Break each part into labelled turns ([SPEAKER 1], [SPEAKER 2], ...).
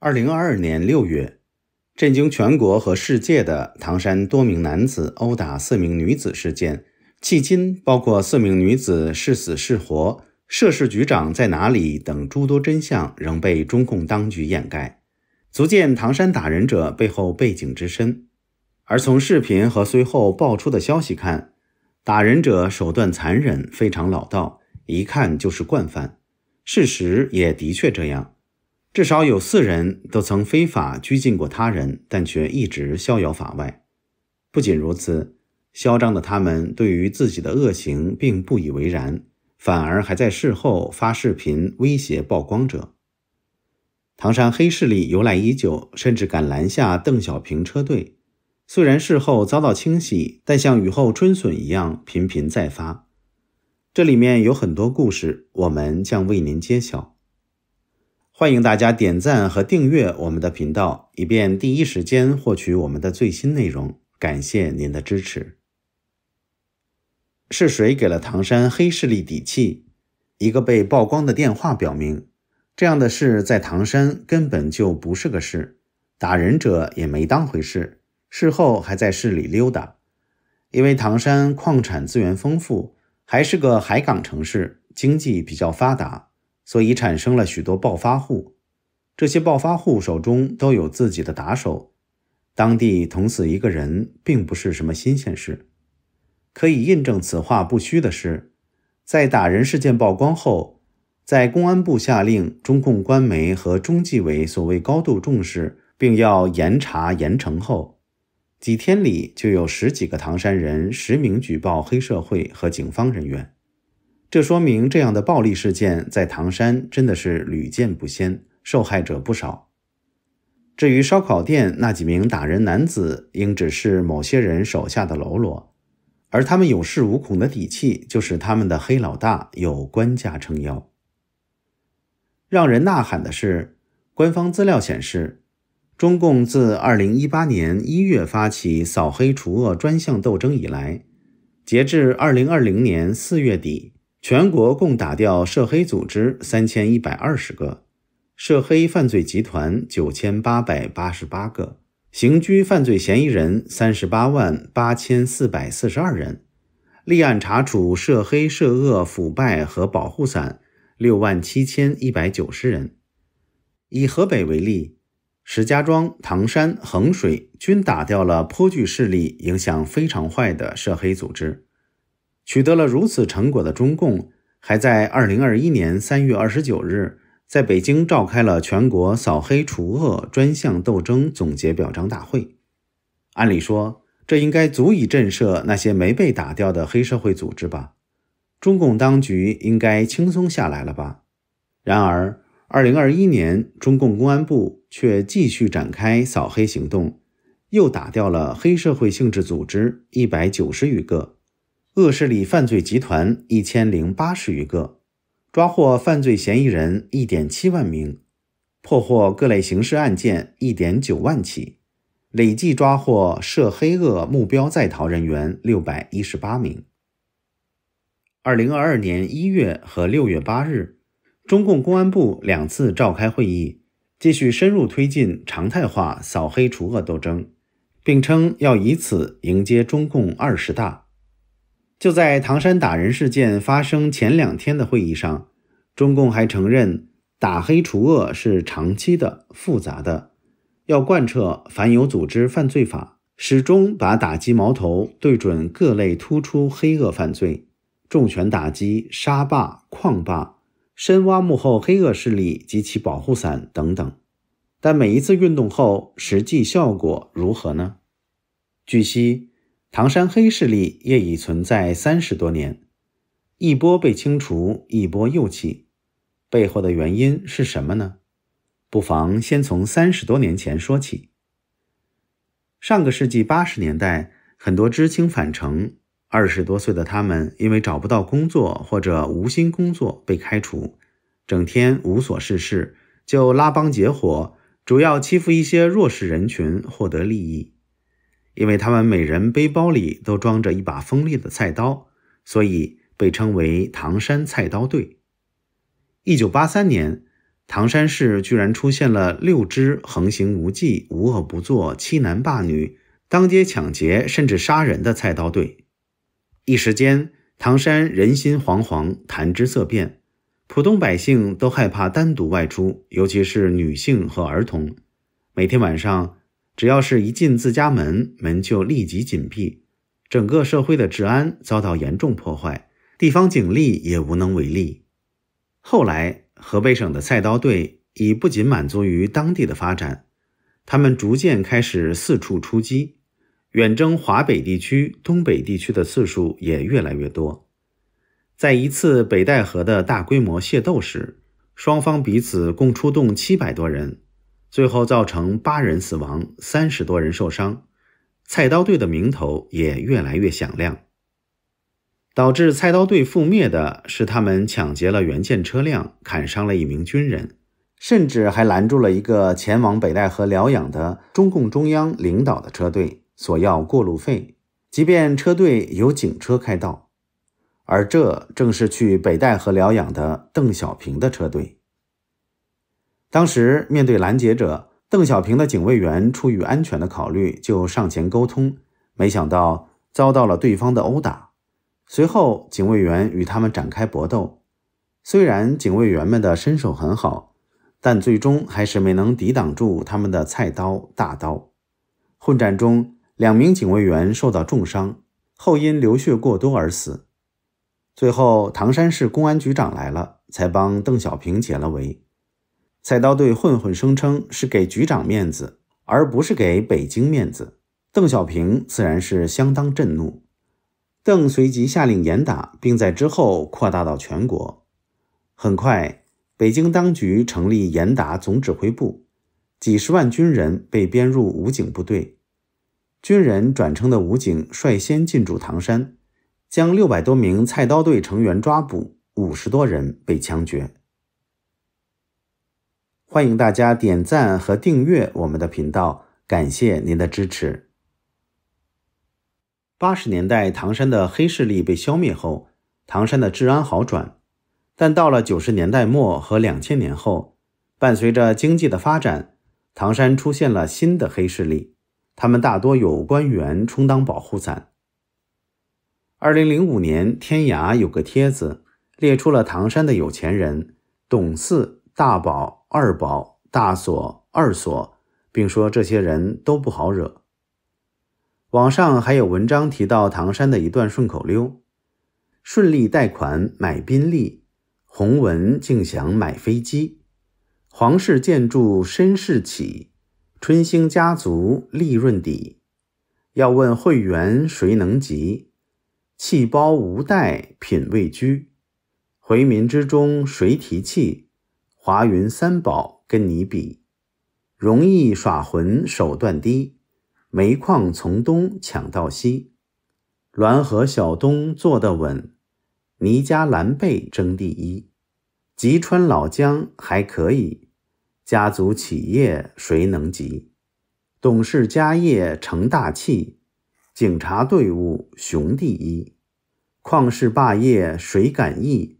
[SPEAKER 1] 二零二二年六月，震惊全国和世界的唐山多名男子殴打四名女子事件，迄今包括四名女子是死是活、涉事局长在哪里等诸多真相仍被中共当局掩盖，足见唐山打人者背后背景之深。而从视频和随后爆出的消息看，打人者手段残忍，非常老道，一看就是惯犯。事实也的确这样，至少有四人都曾非法拘禁过他人，但却一直逍遥法外。不仅如此，嚣张的他们对于自己的恶行并不以为然，反而还在事后发视频威胁曝光者。唐山黑势力由来已久，甚至敢拦下邓小平车队。虽然事后遭到清洗，但像雨后春笋一样频频再发。这里面有很多故事，我们将为您揭晓。欢迎大家点赞和订阅我们的频道，以便第一时间获取我们的最新内容。感谢您的支持。是谁给了唐山黑势力底气？一个被曝光的电话表明，这样的事在唐山根本就不是个事，打人者也没当回事。事后还在市里溜达，因为唐山矿产资源丰富，还是个海港城市，经济比较发达，所以产生了许多暴发户。这些暴发户手中都有自己的打手，当地捅死一个人并不是什么新鲜事。可以印证此话不虚的是，在打人事件曝光后，在公安部下令、中共官媒和中纪委所谓高度重视，并要严查严惩后。几天里就有十几个唐山人实名举报黑社会和警方人员，这说明这样的暴力事件在唐山真的是屡见不鲜，受害者不少。至于烧烤店那几名打人男子，应只是某些人手下的喽啰，而他们有恃无恐的底气，就是他们的黑老大有官家撑腰。让人呐喊的是，官方资料显示。中共自二零一八年一月发起扫黑除恶专项斗争以来，截至二零二零年四月底，全国共打掉涉黑组织三千一百二十个，涉黑犯罪集团九千八百八十八个，刑拘犯罪嫌疑人三十八万八千四百四十二人，立案查处涉黑涉恶腐败和保护伞六万七千一百九十人。以河北为例。石家庄、唐山、衡水均打掉了颇具势力、影响非常坏的涉黑组织，取得了如此成果的中共，还在二零二一年三月二十九日在北京召开了全国扫黑除恶专项斗争总结表彰大会。按理说，这应该足以震慑那些没被打掉的黑社会组织吧？中共当局应该轻松下来了吧？然而。二零二一年，中共公安部却继续展开扫黑行动，又打掉了黑社会性质组织一百九十余个，恶势力犯罪集团一千零八十余个，抓获犯罪嫌疑人一点七万名，破获各类刑事案件一点九万起，累计抓获涉黑恶目标在逃人员六百一十八名。二零二二年一月和六月八日。中共公安部两次召开会议，继续深入推进常态化扫黑除恶斗争，并称要以此迎接中共二十大。就在唐山打人事件发生前两天的会议上，中共还承认，打黑除恶是长期的、复杂的，要贯彻《反有组织犯罪法》，始终把打击矛头对准各类突出黑恶犯罪，重拳打击沙霸、矿霸。深挖幕后黑恶势力及其保护伞等等，但每一次运动后，实际效果如何呢？据悉，唐山黑势力业已存在三十多年，一波被清除，一波又起，背后的原因是什么呢？不妨先从三十多年前说起。上个世纪八十年代，很多知青返城。二十多岁的他们，因为找不到工作或者无心工作被开除，整天无所事事，就拉帮结伙，主要欺负一些弱势人群获得利益。因为他们每人背包里都装着一把锋利的菜刀，所以被称为“唐山菜刀队”。一九八三年，唐山市居然出现了六支横行无忌、无恶不作、欺男霸女、当街抢劫甚至杀人的菜刀队。一时间，唐山人心惶惶，谈之色变。普通百姓都害怕单独外出，尤其是女性和儿童。每天晚上，只要是一进自家门，门就立即紧闭。整个社会的治安遭到严重破坏，地方警力也无能为力。后来，河北省的菜刀队已不仅满足于当地的发展，他们逐渐开始四处出击。远征华北地区、东北地区的次数也越来越多。在一次北戴河的大规模械斗时，双方彼此共出动七百多人，最后造成八人死亡、三十多人受伤。菜刀队的名头也越来越响亮。导致菜刀队覆灭的是，他们抢劫了援建车辆，砍伤了一名军人，甚至还拦住了一个前往北戴河疗养的中共中央领导的车队。索要过路费，即便车队有警车开道，而这正是去北戴河疗养的邓小平的车队。当时面对拦截者，邓小平的警卫员出于安全的考虑就上前沟通，没想到遭到了对方的殴打。随后，警卫员与他们展开搏斗，虽然警卫员们的身手很好，但最终还是没能抵挡住他们的菜刀、大刀。混战中。两名警卫员受到重伤后，因流血过多而死。最后，唐山市公安局长来了，才帮邓小平解了围。菜刀队混混声称是给局长面子，而不是给北京面子。邓小平自然是相当震怒。邓随即下令严打，并在之后扩大到全国。很快，北京当局成立严打总指挥部，几十万军人被编入武警部队。军人转称的武警率先进驻唐山，将六百多名菜刀队成员抓捕，五十多人被枪决。欢迎大家点赞和订阅我们的频道，感谢您的支持。八十年代唐山的黑势力被消灭后，唐山的治安好转，但到了九十年代末和两千年后，伴随着经济的发展，唐山出现了新的黑势力。他们大多有官员充当保护伞。二零零五年，天涯有个帖子列出了唐山的有钱人：董四大宝、二宝、大锁、二锁，并说这些人都不好惹。网上还有文章提到唐山的一段顺口溜：“顺利贷款买宾利，宏文竟想买飞机，皇室建筑绅士起。”春兴家族利润底，要问会员谁能及？气包无带品味居，回民之中谁提气？华云三宝跟你比，容易耍混手段低，煤矿从东抢到西，滦河小东坐得稳，倪家蓝贝争第一，吉川老姜还可以。家族企业谁能及？董事家业成大器，警察队伍雄第一。旷世霸业谁敢议？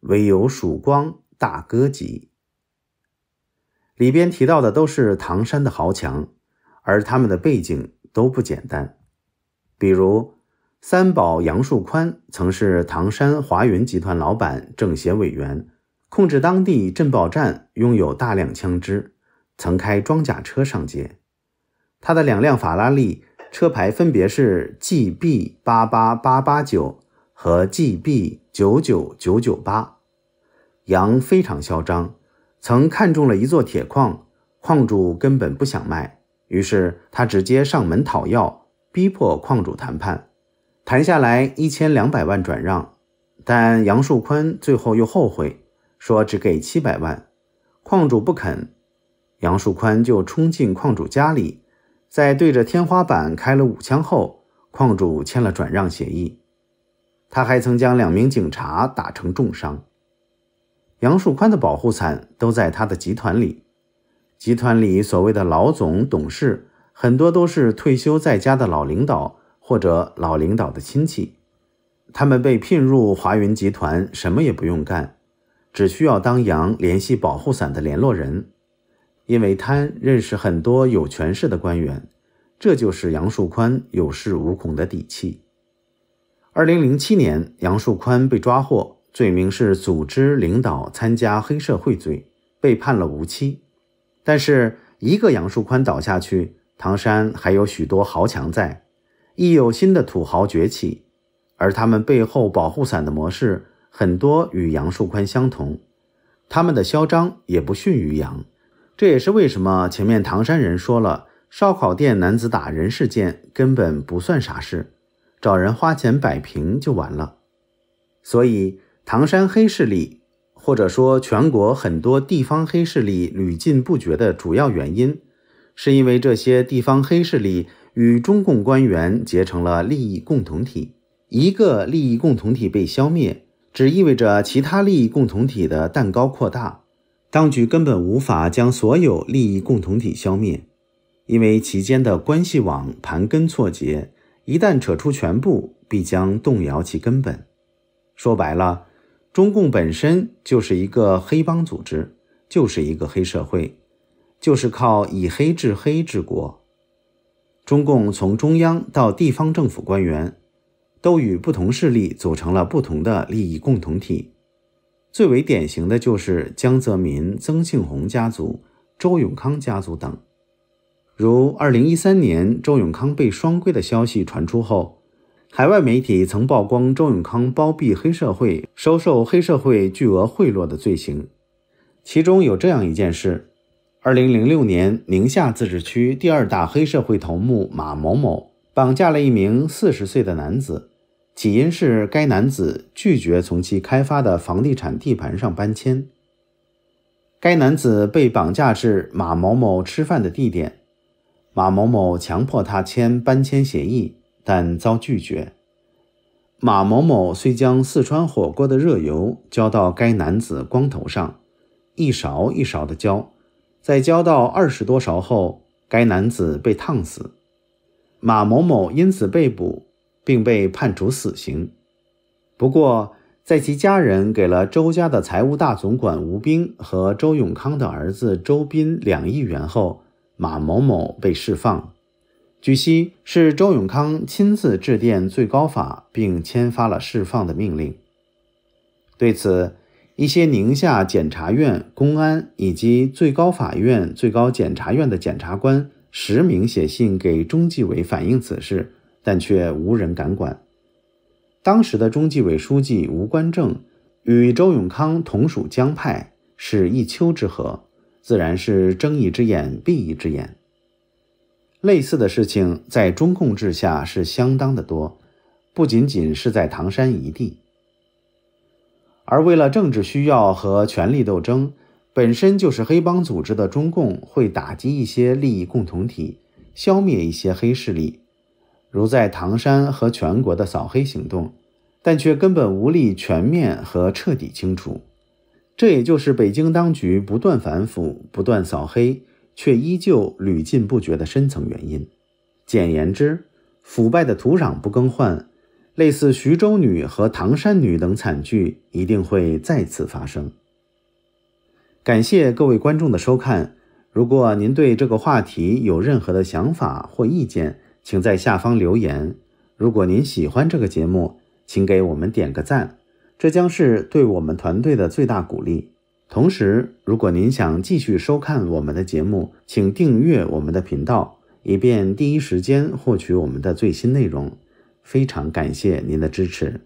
[SPEAKER 1] 唯有曙光大哥级。里边提到的都是唐山的豪强，而他们的背景都不简单。比如，三宝杨树宽曾是唐山华云集团老板，政协委员。控制当地镇爆站拥有大量枪支，曾开装甲车上街。他的两辆法拉利车牌分别是 G B 八八八八九和 G B 九九九九八。杨非常嚣张，曾看中了一座铁矿，矿主根本不想卖，于是他直接上门讨要，逼迫矿主谈判。谈下来一千两百万转让，但杨树宽最后又后悔。说只给七百万，矿主不肯，杨树宽就冲进矿主家里，在对着天花板开了五枪后，矿主签了转让协议。他还曾将两名警察打成重伤。杨树宽的保护伞都在他的集团里，集团里所谓的老总、董事很多都是退休在家的老领导或者老领导的亲戚，他们被聘入华云集团，什么也不用干。只需要当杨联系保护伞的联络人，因为贪认识很多有权势的官员，这就是杨树宽有恃无恐的底气。二零零七年，杨树宽被抓获，罪名是组织领导参加黑社会罪，被判了无期。但是一个杨树宽倒下去，唐山还有许多豪强在，亦有新的土豪崛起，而他们背后保护伞的模式。很多与杨树宽相同，他们的嚣张也不逊于杨。这也是为什么前面唐山人说了，烧烤店男子打人事件根本不算啥事，找人花钱摆平就完了。所以，唐山黑势力，或者说全国很多地方黑势力屡禁不绝的主要原因，是因为这些地方黑势力与中共官员结成了利益共同体。一个利益共同体被消灭。只意味着其他利益共同体的蛋糕扩大，当局根本无法将所有利益共同体消灭，因为其间的关系网盘根错节，一旦扯出全部，必将动摇其根本。说白了，中共本身就是一个黑帮组织，就是一个黑社会，就是靠以黑治黑治国。中共从中央到地方政府官员。都与不同势力组成了不同的利益共同体，最为典型的就是江泽民、曾庆红家族、周永康家族等。如二零一三年周永康被双规的消息传出后，海外媒体曾曝光周永康包庇黑社会、收受黑社会巨额贿赂的罪行，其中有这样一件事：二零零六年，宁夏自治区第二大黑社会头目马某某绑架了一名四十岁的男子。起因是该男子拒绝从其开发的房地产地盘上搬迁。该男子被绑架至马某某吃饭的地点，马某某强迫他签搬迁协议，但遭拒绝。马某某遂将四川火锅的热油浇到该男子光头上，一勺一勺的浇，在浇到二十多勺后，该男子被烫死。马某某因此被捕。并被判处死刑。不过，在其家人给了周家的财务大总管吴斌和周永康的儿子周斌两亿元后，马某某被释放。据悉，是周永康亲自致电最高法，并签发了释放的命令。对此，一些宁夏检察院、公安以及最高法院、最高检察院的检察官实名写信给中纪委反映此事。但却无人敢管。当时的中纪委书记吴官正与周永康同属江派，是一丘之貉，自然是睁一只眼闭一只眼。类似的事情在中共治下是相当的多，不仅仅是在唐山一地。而为了政治需要和权力斗争，本身就是黑帮组织的中共会打击一些利益共同体，消灭一些黑势力。如在唐山和全国的扫黑行动，但却根本无力全面和彻底清除，这也就是北京当局不断反腐、不断扫黑，却依旧屡禁不绝的深层原因。简言之，腐败的土壤不更换，类似徐州女和唐山女等惨剧一定会再次发生。感谢各位观众的收看。如果您对这个话题有任何的想法或意见，请在下方留言。如果您喜欢这个节目，请给我们点个赞，这将是对我们团队的最大鼓励。同时，如果您想继续收看我们的节目，请订阅我们的频道，以便第一时间获取我们的最新内容。非常感谢您的支持！